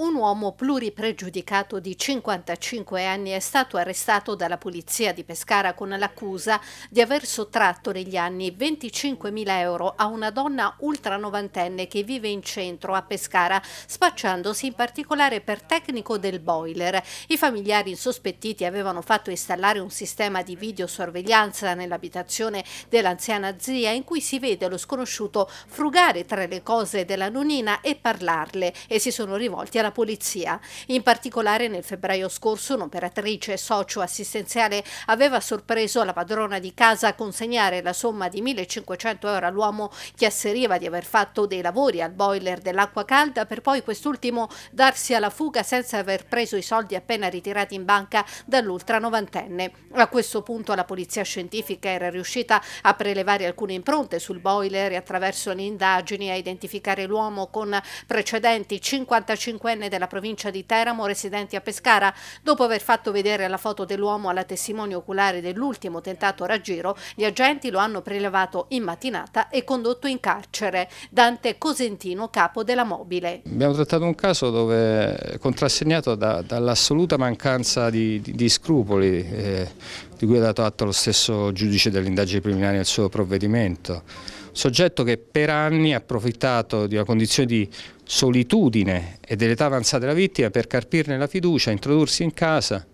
Un uomo pluripregiudicato di 55 anni è stato arrestato dalla polizia di Pescara con l'accusa di aver sottratto negli anni 25.000 euro a una donna ultra novantenne che vive in centro a Pescara, spacciandosi in particolare per tecnico del boiler. I familiari insospettiti avevano fatto installare un sistema di videosorveglianza nell'abitazione dell'anziana zia in cui si vede lo sconosciuto frugare tra le cose della nonnina e parlarle e si sono rivolti alla la polizia. In particolare nel febbraio scorso un'operatrice socio-assistenziale aveva sorpreso la padrona di casa a consegnare la somma di 1500 euro all'uomo che asseriva di aver fatto dei lavori al boiler dell'acqua calda per poi quest'ultimo darsi alla fuga senza aver preso i soldi appena ritirati in banca dall'ultra novantenne. A questo punto la polizia scientifica era riuscita a prelevare alcune impronte sul boiler e attraverso le indagini a identificare l'uomo con precedenti 55 diciottenne della provincia di Teramo residenti a Pescara. Dopo aver fatto vedere la foto dell'uomo alla testimonia oculare dell'ultimo tentato raggiro, gli agenti lo hanno prelevato in mattinata e condotto in carcere. Dante Cosentino, capo della mobile. Abbiamo trattato un caso dove contrassegnato da, dall'assoluta mancanza di, di, di scrupoli eh, di cui ha dato atto lo stesso giudice dell'indagine preliminare preliminari nel suo provvedimento. Soggetto che per anni ha approfittato di una condizione di solitudine e dell'età avanzata della vittima per carpirne la fiducia, introdursi in casa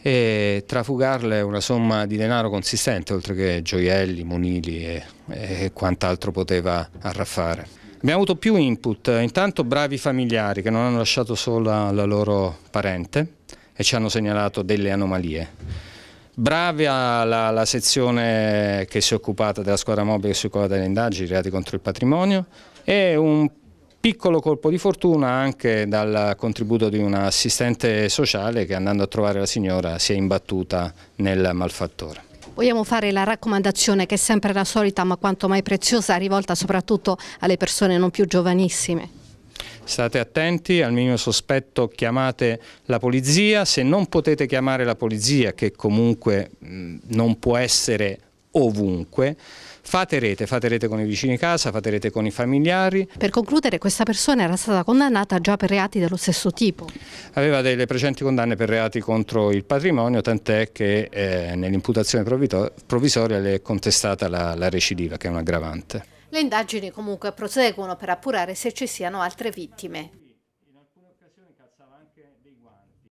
e trafugarle una somma di denaro consistente, oltre che gioielli, monili e, e quant'altro poteva arraffare. Abbiamo avuto più input, intanto bravi familiari che non hanno lasciato sola la loro parente e ci hanno segnalato delle anomalie. Brava la, la, sezione che si è occupata della squadra mobile che si occupa delle indagini, reati contro il patrimonio e un piccolo colpo di fortuna anche dal contributo di un assistente sociale che andando a trovare la signora si è imbattuta nel malfattore. Vogliamo fare la raccomandazione che è sempre la solita ma quanto mai preziosa rivolta soprattutto alle persone non più giovanissime. State attenti, al minimo sospetto chiamate la polizia, se non potete chiamare la polizia che comunque mh, non può essere ovunque. Fate rete, fate rete con i vicini di casa, fate rete con i familiari. Per concludere, questa persona era stata condannata già per reati dello stesso tipo. Aveva delle precedenti condanne per reati contro il patrimonio, tant'è che eh, nell'imputazione provvisoria le è contestata la, la recidiva, che è un aggravante. Le indagini comunque proseguono per appurare se ci siano altre vittime.